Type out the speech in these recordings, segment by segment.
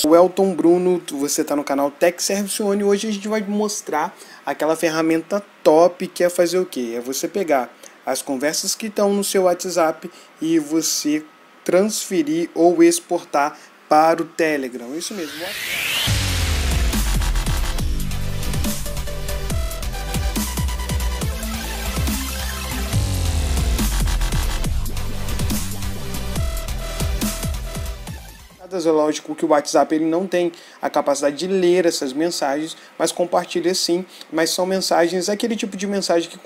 Sou Elton Bruno, você está no canal Tech Service One e hoje a gente vai mostrar aquela ferramenta top que é fazer o que? É você pegar as conversas que estão no seu WhatsApp e você transferir ou exportar para o Telegram, isso mesmo. É lógico que o WhatsApp ele não tem a capacidade de ler essas mensagens, mas compartilha sim. Mas são mensagens, aquele tipo de mensagem que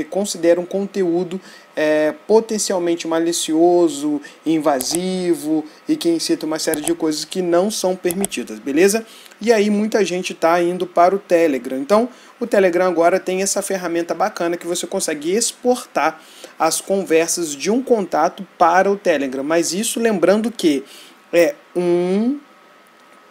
eh, considera um conteúdo é, potencialmente malicioso, invasivo e que incita uma série de coisas que não são permitidas, beleza? E aí muita gente está indo para o Telegram. Então, o Telegram agora tem essa ferramenta bacana que você consegue exportar as conversas de um contato para o Telegram. Mas isso lembrando que é um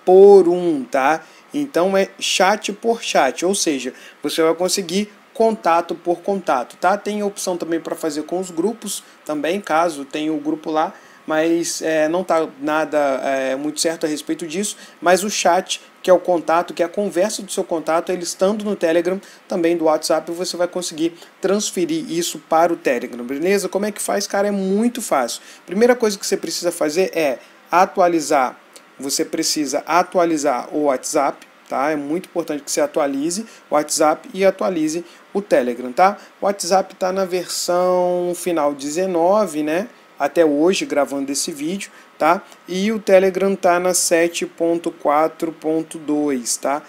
por um, tá? Então é chat por chat, ou seja, você vai conseguir contato por contato, tá? Tem opção também para fazer com os grupos, também caso tenha o um grupo lá, mas é, não tá nada é, muito certo a respeito disso. Mas o chat, que é o contato, que é a conversa do seu contato, ele estando no Telegram, também do WhatsApp, você vai conseguir transferir isso para o Telegram, beleza? Como é que faz, cara? É muito fácil. Primeira coisa que você precisa fazer é atualizar, você precisa atualizar o WhatsApp, tá? É muito importante que você atualize o WhatsApp e atualize o Telegram, tá? O WhatsApp está na versão final 19, né? Até hoje, gravando esse vídeo, tá? E o Telegram tá na 7.4.2, tá?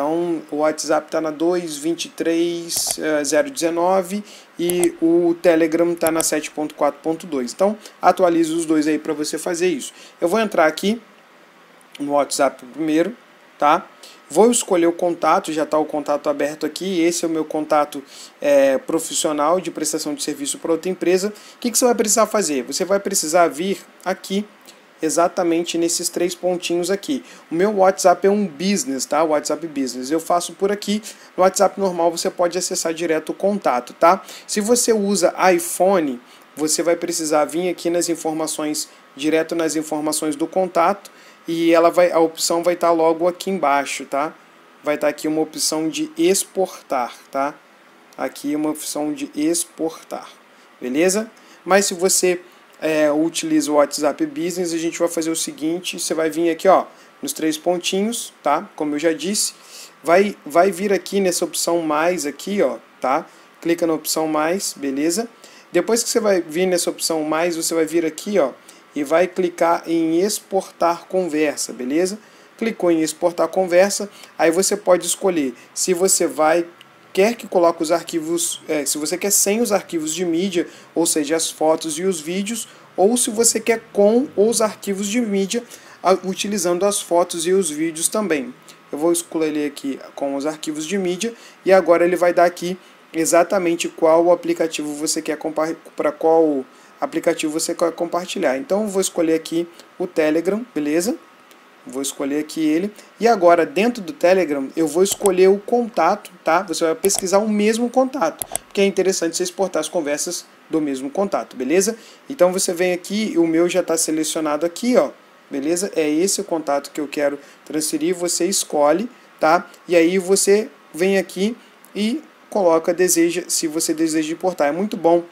Então o WhatsApp está na 2.23.019 eh, e o Telegram está na 7.4.2. Então atualize os dois aí para você fazer isso. Eu vou entrar aqui no WhatsApp primeiro, tá? Vou escolher o contato, já está o contato aberto aqui. Esse é o meu contato é, profissional de prestação de serviço para outra empresa. O que, que você vai precisar fazer? Você vai precisar vir aqui exatamente nesses três pontinhos aqui. O meu WhatsApp é um business, tá? WhatsApp Business. Eu faço por aqui. No WhatsApp normal você pode acessar direto o contato, tá? Se você usa iPhone, você vai precisar vir aqui nas informações, direto nas informações do contato, e ela vai a opção vai estar tá logo aqui embaixo, tá? Vai estar tá aqui uma opção de exportar, tá? Aqui uma opção de exportar. Beleza? Mas se você é, utiliza o WhatsApp Business, a gente vai fazer o seguinte, você vai vir aqui, ó, nos três pontinhos, tá? Como eu já disse, vai, vai vir aqui nessa opção mais aqui, ó, tá? Clica na opção mais, beleza? Depois que você vai vir nessa opção mais, você vai vir aqui, ó, e vai clicar em exportar conversa, beleza? Clicou em exportar conversa, aí você pode escolher se você vai quer que coloque os arquivos, é, se você quer sem os arquivos de mídia, ou seja, as fotos e os vídeos, ou se você quer com os arquivos de mídia, utilizando as fotos e os vídeos também. Eu vou escolher aqui com os arquivos de mídia e agora ele vai dar aqui exatamente qual aplicativo você quer para qual aplicativo você quer compartilhar. Então eu vou escolher aqui o Telegram, beleza? Vou escolher aqui ele. E agora, dentro do Telegram, eu vou escolher o contato, tá? Você vai pesquisar o mesmo contato, porque é interessante você exportar as conversas do mesmo contato, beleza? Então você vem aqui, o meu já está selecionado aqui, ó. Beleza? É esse o contato que eu quero transferir, você escolhe, tá? E aí você vem aqui e coloca deseja, se você deseja importar. É muito bom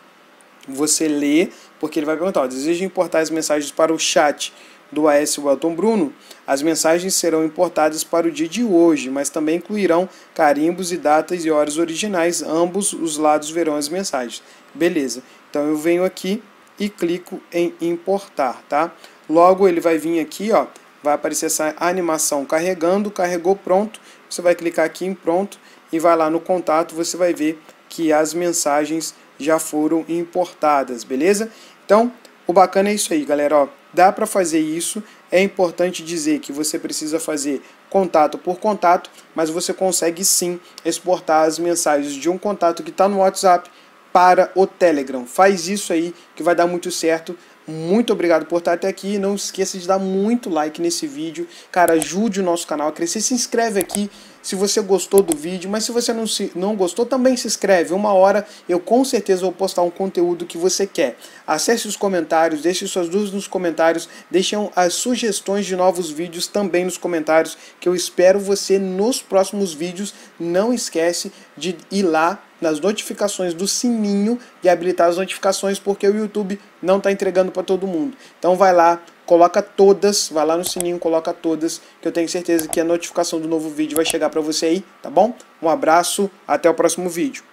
você ler, porque ele vai perguntar, deseja importar as mensagens para o chat do AS Welton Bruno, as mensagens serão importadas para o dia de hoje, mas também incluirão carimbos e datas e horas originais, ambos os lados verão as mensagens. Beleza. Então eu venho aqui e clico em importar, tá? Logo ele vai vir aqui, ó, vai aparecer essa animação carregando, carregou pronto. Você vai clicar aqui em pronto e vai lá no contato, você vai ver que as mensagens já foram importadas, beleza? Então, o bacana é isso aí, galera, ó. Dá para fazer isso. É importante dizer que você precisa fazer contato por contato, mas você consegue sim exportar as mensagens de um contato que está no WhatsApp para o Telegram. Faz isso aí que vai dar muito certo. Muito obrigado por estar até aqui. Não esqueça de dar muito like nesse vídeo. Cara, ajude o nosso canal a crescer. Se inscreve aqui se você gostou do vídeo, mas se você não, se, não gostou, também se inscreve. Uma hora eu com certeza vou postar um conteúdo que você quer. Acesse os comentários, deixe suas dúvidas nos comentários, deixem as sugestões de novos vídeos também nos comentários, que eu espero você nos próximos vídeos. Não esquece de ir lá nas notificações do sininho e habilitar as notificações porque o YouTube não está entregando para todo mundo. Então vai lá, coloca todas, vai lá no sininho, coloca todas, que eu tenho certeza que a notificação do novo vídeo vai chegar para você aí, tá bom? Um abraço, até o próximo vídeo.